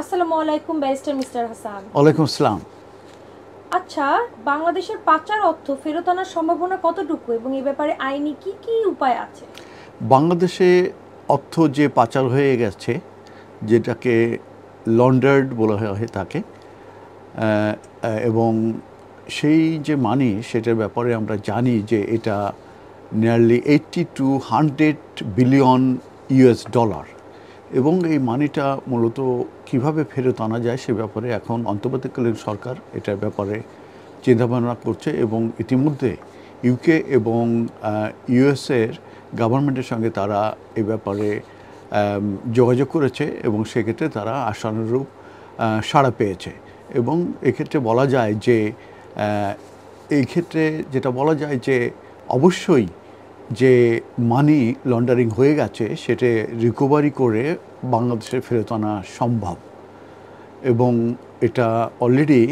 আসসালামু আলাইকুম barrister mister Hasan ওয়ালাইকুম আসসালাম আচ্ছা বাংলাদেশের পাচার অর্থ ফেরত আনার সম্ভাবনা কতটুকু এবং এ ব্যাপারে আইনি কি কি উপায় আছে বাংলাদেশে অর্থ যে পাচার হয়ে গেছে যেটাকে লন্ডার্ড বলা হয়ে থাকে এবং সেই যে মানি সেটার ব্যাপারে আমরা জানি যে এটা nearly eighty two hundred billion US dollar এবং এই মানিটা মূলত কিভাবে ফেরত আনা যায় সে ব্যাপারে এখন অন্তর্বর্তীকালীন সরকার এটার ব্যাপারে চিন্তাভাবনা করছে এবং ইতিমধ্যে ইউকে এবং ইউএসের গভর্নমেন্টের সঙ্গে তারা এ ব্যাপারে যোগাযোগ করেছে এবং সেক্ষেত্রে তারা আশানুরূপ সাড়া পেয়েছে এবং এক্ষেত্রে বলা যায় যে এই ক্ষেত্রে যেটা বলা যায় যে অবশ্যই যে মানি লন্ডারিং হয়ে গেছে সেটা রিকভারি করে বাংলাদেশে ফেরত আনা সম্ভব এবং এটা অলরেডি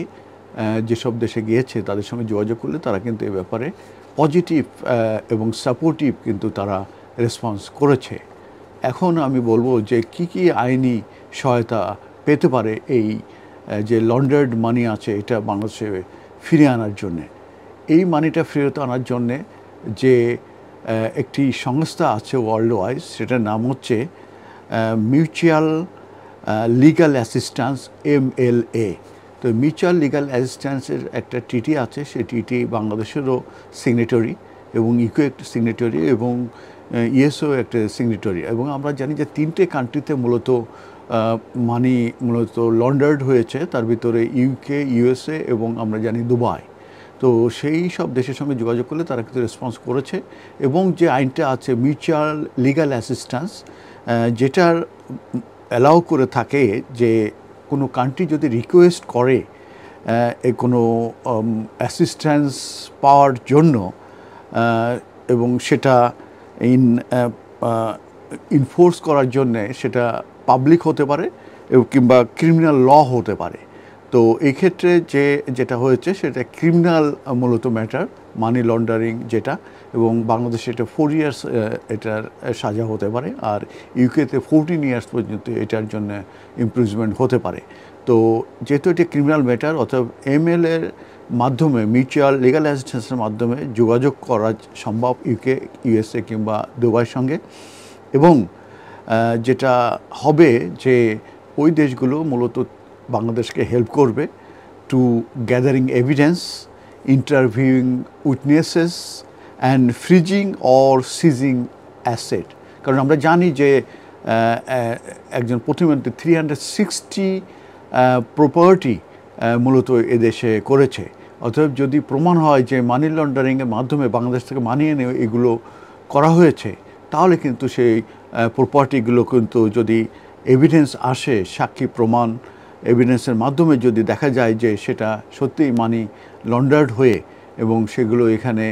যেসব দেশে গিয়েছে তাদের সঙ্গে যোগাযোগ করলে তারা কিন্তু এ ব্যাপারে পজিটিভ এবং সাপোর্টিভ কিন্তু তারা রেসপন্স করেছে এখন আমি বলবো যে কি কি আইনি সহায়তা পেতে পারে এই যে লন্ডার্ড মানি আছে এটা বাংলাদেশে ফিরে আনার জন্যে এই মানিটা ফেরত আনার জন্যে যে একটি সংস্থা আছে ওয়ার্ল্ড ওয়াইজ সেটার নাম হচ্ছে mutual legal assistance M L A তো মিউচুয়াল লিগাল অ্যাসিস্ট্যান্সের একটা টিটি আছে সেই টিটি বাংলাদেশেরও সিগনেটরি এবং ইকো একটা সিগনেটরি এবং ইএসও একটা সিগনেটরি এবং আমরা জানি যে তিনটে কান্ট্রিতে মূলত মানি মূলত লন্ডার্ড হয়েছে তার ভিতরে ইউকে ইউএসএ এবং আমরা জানি দুবাই তো সেই সব দেশের সঙ্গে যোগাযোগ করলে তারা কিন্তু রেসপন্স করেছে এবং যে আইনটা আছে মিউচুয়াল লিগাল অ্যাসিস্ট্যান্স যেটার অ্যালাউ করে থাকে যে কোনো কান্ট্রি যদি রিকোয়েস্ট করে কোনো অ্যাসিস্ট্যান্স পাওয়ার জন্য এবং সেটা ইন ইনফোর্স করার জন্যে সেটা পাবলিক হতে পারে কিংবা ক্রিমিনাল ল হতে পারে তো এই ক্ষেত্রে যে যেটা হয়েছে সেটা ক্রিমিনাল মূলত ম্যাটার মানি লন্ডারিং যেটা এবং বাংলাদেশে এটা ফোর ইয়ার্স এটার সাজা হতে পারে আর ইউকেতে ফোরটিন ইয়ার্স পর্যন্ত এটার জন্য ইমপ্রুভমেন্ট হতে পারে তো যেহেতু এটি ক্রিমিনাল ম্যাটার অর্থাৎ এর মাধ্যমে মিউচুয়াল লিগাল অ্যাসিস্ট্যান্সের মাধ্যমে যোগাযোগ করা সম্ভব ইউকে ইউএসএ কিংবা দুবাইয়ের সঙ্গে এবং যেটা হবে যে ওই দেশগুলো মূলত বাংলাদেশকে হেল্প করবে to gathering evidence interviewing witnesses and freezing or seizing asset কারণ আমরা জানি যে একজন প্রতিমন্ত্রী থ্রি হান্ড্রেড সিক্সটি প্রপার্টি মূলত এদেশে করেছে অতএব যদি প্রমাণ হয় যে মানি লন্ডারিংয়ের মাধ্যমে বাংলাদেশ থেকে মানিয়ে নিয়ে এগুলো করা হয়েছে তাহলে কিন্তু সেই প্রপার্টিগুলো কিন্তু যদি এভিডেন্স আসে সাক্ষী প্রমাণ এভিডেন্সের মাধ্যমে যদি দেখা যায় যে সেটা সত্যিই মানি লন্ডার্ড হয়ে এবং সেগুলো এখানে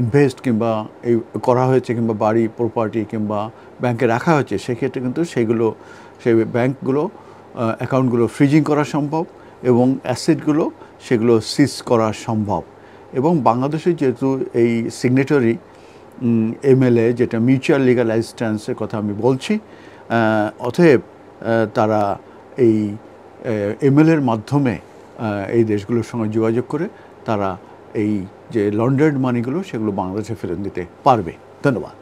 ইনভেস্ট কিংবা এই করা হয়েছে কিংবা বাড়ি প্রপার্টি কিংবা ব্যাংকে রাখা হয়েছে সেক্ষেত্রে কিন্তু সেগুলো সে ব্যাংকগুলো অ্যাকাউন্টগুলো ফ্রিজিং করা সম্ভব এবং অ্যাসেটগুলো সেগুলো সিজ করা সম্ভব এবং বাংলাদেশে যেহেতু এই সিগনেটরি এমএলএ যেটা মিউচুয়াল লিগাল অ্যাসিস্ট্যান্সের কথা আমি বলছি অতএব তারা এই এমএলএর মাধ্যমে এই দেশগুলোর সঙ্গে যোগাযোগ করে তারা এই যে লন্ডার্ড মানিগুলো সেগুলো বাংলাদেশে ফেরত দিতে পারবে ধন্যবাদ